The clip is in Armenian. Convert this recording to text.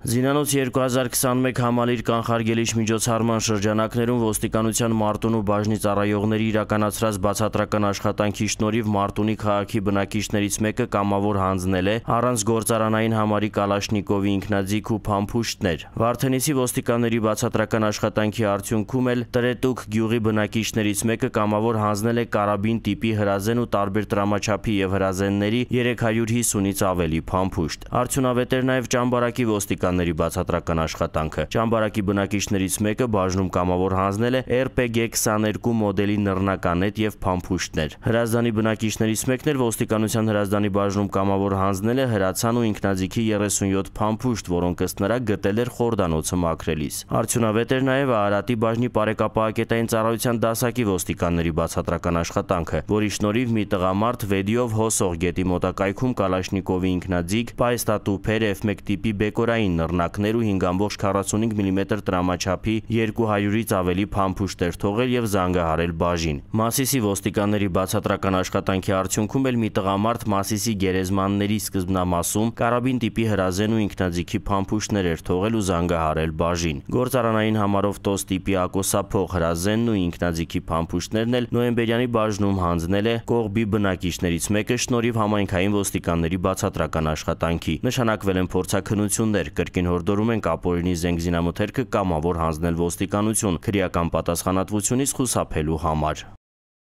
Զինանոց 2021 համալիր կանխարգելիչ միջոցառման շրջանակներում ոստիկանության Մարտուն ու բաժնի ծառայողների իրականացրած բացատրական աշխատանքի շնորհիվ Մարտունի քաղաքի բնակիչներից մեկը կամավոր հանձնել է առանց գործարանային համարի Կալաշնիկովի ինքնաձիգ ու փամփուշտներ։ Վարդենիսի ոստիկանների բացատրական աշխատանքի արդյունքում էլ Տրետուկ գյուղի բնակիչներից մեկը կամավոր հանձնել է կարաբին տիպի հրազեն ու տարբեր տրամաչափի եւ հրազենների 350-ից ավելի փամփուշտ։ Արդյունավետ էր նաեւ ճամբարակի ոստիկան կոմունիստաների բացատրական աշխատանքը։ Ճամբարակի բնակիչներից մեկը բաժնում կամավոր հանձնել է RPG-22 մոդելի նռնականետ եւ փամփուշտներ։ Հրազդանի բնակիչներից մեկն էր ոստիկանության հրազդանի բաժնում կամավոր հանձնել է հրացան ու ինքնաձիգի 37 փամփուշտ, որոնք ըստ նրա գտել էր Խորդանոցը մաքրելիս։ Արդյունավետ էր նաեւ Արարատի բաժնի բարեկապահակետային ծառայության դասակի ոստիկանների բացատրական աշխատանքը, որի շնորհիվ մի տղամարդ վեդիով հոսող գետի մոտակայքում Կալաշնիկովի ինքնաձիգ պայստատու փեր F1 տիպի բեկորային նռնակներ ու 5.45 մմ տրամաչափի 200-ից ավելի փամփուշտ էր թողել եւ զանգահարել բաժին։ Մասիսի ոստիկանների բացատրական աշխատանքի արդյունքում էլ մի տղամարդ Մասիսի գերեզմանների սկզբնամասում կարաբին տիպի հրազեն ու ինքնաձիգի փամփուշտներ էր թողել ու զանգահարել բաժին։ Գործարանային համարով տոս տիպի ակոսափող հրազենն ու ինքնաձիգի փամփուշտներն էլ նոեմբերյանի բաժնում հանձնել է կողբի բնակիչներից մեկը շնորհիվ համայնքային ոստիկանների բացատրական աշխատանքի։ Նշանակվել են փորձակնություններ, կրկին Կրկին հորդորում ենք ապօրինի զենք զինամթերքը կամավոր հանձնել ոստիկանություն, քրեական պատասխանատվությունից խուսափելու համար։